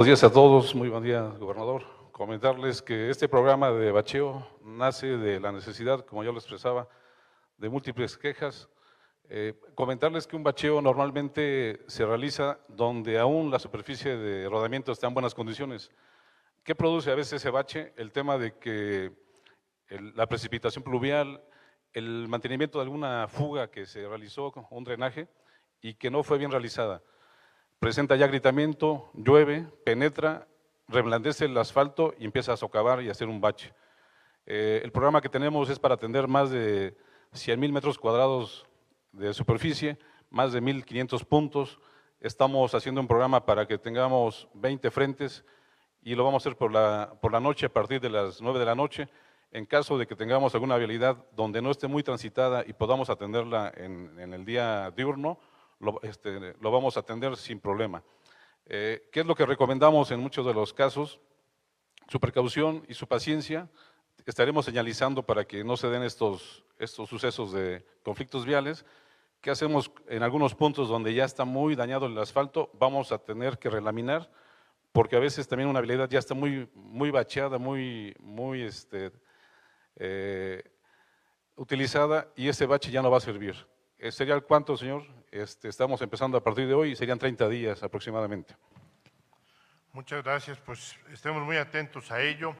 Buenos días a todos, muy buen día, gobernador. Comentarles que este programa de bacheo nace de la necesidad, como yo lo expresaba, de múltiples quejas. Eh, comentarles que un bacheo normalmente se realiza donde aún la superficie de rodamiento está en buenas condiciones. ¿Qué produce a veces ese bache? El tema de que la precipitación pluvial, el mantenimiento de alguna fuga que se realizó, un drenaje, y que no fue bien realizada presenta ya gritamiento, llueve, penetra, reblandece el asfalto y empieza a socavar y hacer un bache. Eh, el programa que tenemos es para atender más de 100.000 metros cuadrados de superficie, más de 1.500 puntos. Estamos haciendo un programa para que tengamos 20 frentes y lo vamos a hacer por la, noche a partir de las 9 de la noche. En caso de que tengamos alguna vialidad donde no esté muy transitada y podamos atenderla en el día diurno, lo, este, lo vamos a atender sin problema. Eh, ¿Qué es lo que recomendamos en muchos de los casos? Su precaución y su paciencia. Estaremos señalizando para que no se den estos, estos sucesos de conflictos viales. ¿Qué hacemos en algunos puntos donde ya está muy dañado el asfalto? Vamos a tener que relaminar, porque a veces también una habilidad ya está muy, muy bacheada, muy, muy este, eh, utilizada, y ese bache ya no va a servir. Eh, ¿Sería el cuánto, señor? Este, estamos empezando a partir de hoy y serían 30 días aproximadamente. Muchas gracias, pues estemos muy atentos a ello.